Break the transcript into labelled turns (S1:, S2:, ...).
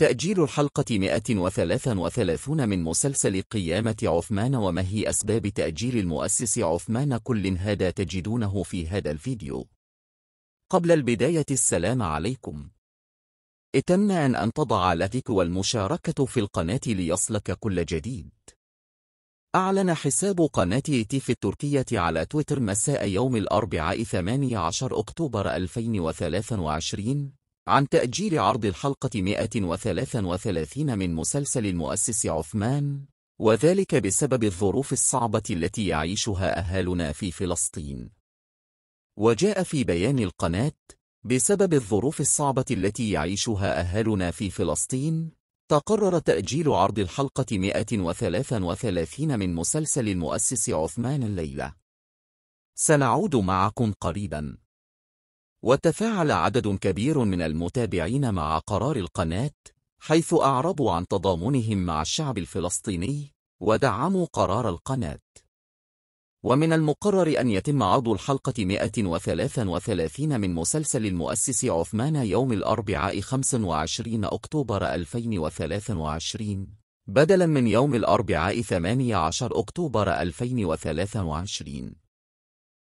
S1: تأجيل الحلقة 133 من مسلسل قيامة عثمان وما هي أسباب تأجيل المؤسس عثمان كل هذا تجدونه في هذا الفيديو قبل البداية السلام عليكم اتمنى أن, أن تضع لايك والمشاركة في القناة ليصلك كل جديد أعلن حساب قناة تيف التركية على تويتر مساء يوم الأربعاء 18 أكتوبر 2023 عن تأجير عرض الحلقة 133 من مسلسل المؤسس عثمان وذلك بسبب الظروف الصعبة التي يعيشها أهالنا في فلسطين وجاء في بيان القناة بسبب الظروف الصعبة التي يعيشها أهالنا في فلسطين تقرر تأجيل عرض الحلقة 133 من مسلسل المؤسس عثمان الليلة سنعود معكم قريباً وتفاعل عدد كبير من المتابعين مع قرار القناة حيث أعربوا عن تضامنهم مع الشعب الفلسطيني ودعموا قرار القناة ومن المقرر أن يتم عرض الحلقة 133 من مسلسل المؤسس عثمان يوم الأربعاء 25 أكتوبر 2023 بدلا من يوم الأربعاء 18 أكتوبر 2023